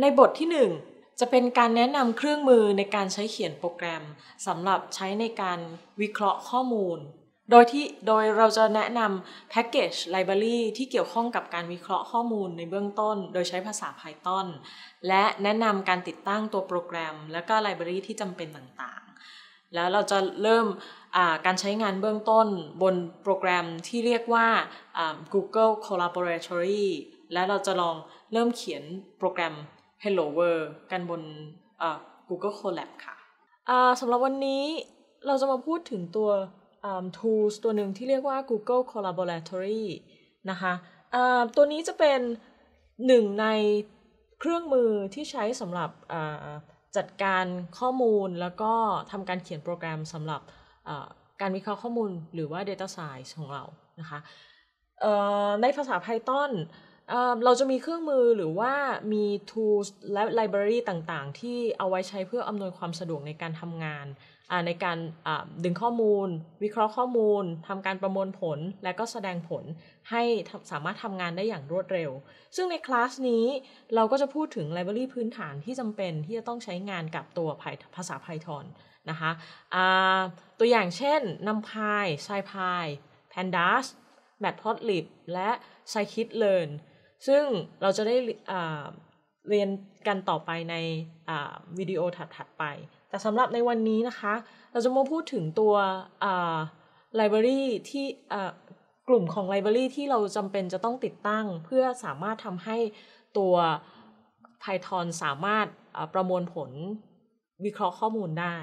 ในบทที่ 1 จะเป็นการแนะนำเครื่องมือในการใช้เขียนโปรแกรมสำหรับใช้ในการวิเคราะห์ข้อมูล โดยที่โดยเราจะแนะนำแพ็กเกจไลบรารีที่เกี่ยวข้องกับการวิเคราะห์ข้อมูลในเบื้องต้น โดยใช้ภาษา Python และแนะนำการติดตั้งตัวโปรแกรม และก็ไลบรารีที่จำเป็นต่างๆ แล้วเราจะเริ่มการใช้งานเบื้องต้นบนโปรแกรมที่เรียกว่า Google Collaboratory และเราจะลองเริ่มเขียนโปรแกรม Hello World กันบน Google Colab ค่ะสำหรับวันนี้เราจะมาพูดถึงตัว tools ตัวหนึ่งที่เรียกว่า Google Collaboratory นะคะตัวนี้จะเป็นหนึ่งในเครื่องมือที่ใช้สำหรับจัดการข้อมูล แล้วก็ทำการเขียนโปรแกรมสำหรับการวิเคราะห์ข้อมูลหรือว่า Data Science ของเรานะคะในภาษา Python เราจะมีเครื่องมือหรือว่ามี tools และ library ต่างๆ ที่เอาไว้ใช้เพื่ออำนวยความสะดวกในการทำงาน ในการดึงข้อมูล วิเคราะห์ข้อมูลทำการประมวลผลและก็แสดงผลให้สามารถทำงานได้อย่างรวดเร็ว ซึ่งในคลาสนี้เราก็จะพูดถึง library พื้นฐานที่จำเป็นที่จะต้องใช้งานกับตัวภาษา Python นะคะตัวอย่างเช่น NumPy, SciPy, Pandas, Matplotlib และ scikit-learn ซึ่งเราจะได้เรียนกันต่อไปในวิดีโอถัดๆไป แต่สำหรับในวันนี้นะคะเราจะมาพูดถึงตัว library ที่กลุ่มของ library ที่เราจำเป็นจะต้องติดตั้ง เพื่อสามารถทำให้ตัว Python สามารถประมวลผลวิเคราะห์ข้อมูลได้